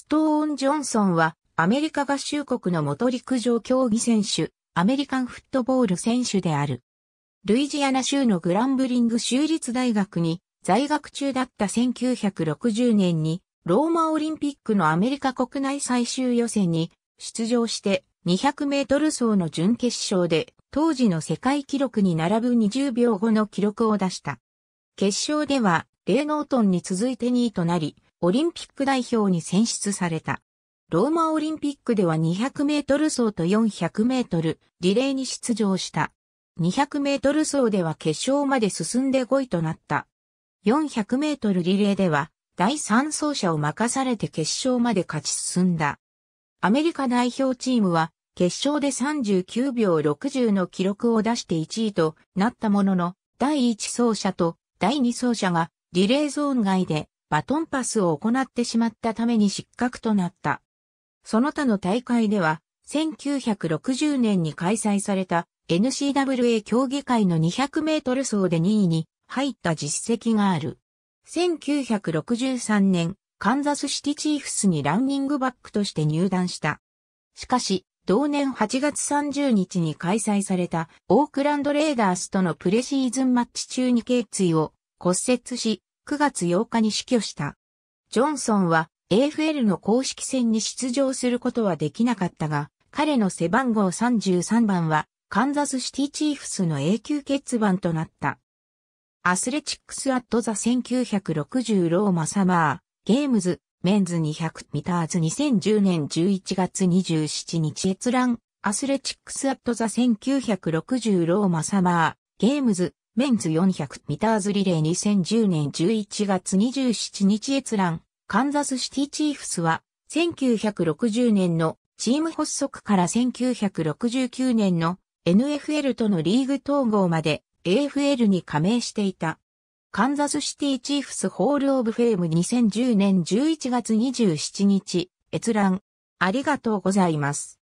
ストーン・ジョンソンは、アメリカ合衆国の元陸上競技選手、アメリカンフットボール選手である。ルイジアナ州のグランブリング州立大学に在学中だった1960年に、ローマオリンピックのアメリカ国内最終予選に出場して200メートル走の準決勝で当時の世界記録に並ぶ20秒後の記録を出した。決勝では、レイノートンに続いて2位となり、オリンピック代表に選出された。ローマオリンピックでは200メートル走と400メートルリレーに出場した。200メートル走では決勝まで進んで5位となった。400メートルリレーでは第3走者を任されて決勝まで勝ち進んだ。アメリカ代表チームは決勝で39秒60の記録を出して1位となったものの、第1走者と第2走者がリレーゾーン外でバトンパスを行ってしまったために失格となった。その他の大会では、1960年に開催された NCWA 競技会の200メートル走で2位に入った実績がある。1963年、カンザスシティチーフスにランニングバックとして入団した。しかし、同年8月30日に開催されたオークランドレーダースとのプレシーズンマッチ中に頸椎を骨折し、9月8日に死去した。ジョンソンは AFL の公式戦に出場することはできなかったが、彼の背番号33番はカンザスシティチーフスの永久欠番となった。アスレチックスアットザ1960ローマサマー、ゲームズ、メンズ200ミターズ2010年11月27日閲覧、アスレチックスアットザ1960ローマサマー、ゲームズ、メンズ400ミターズリレー2010年11月27日閲覧、カンザスシティチーフスは、1960年のチーム発足から1969年の NFL とのリーグ統合まで AFL に加盟していた。カンザスシティチーフスホールオブフェーム2010年11月27日、閲覧。ありがとうございます。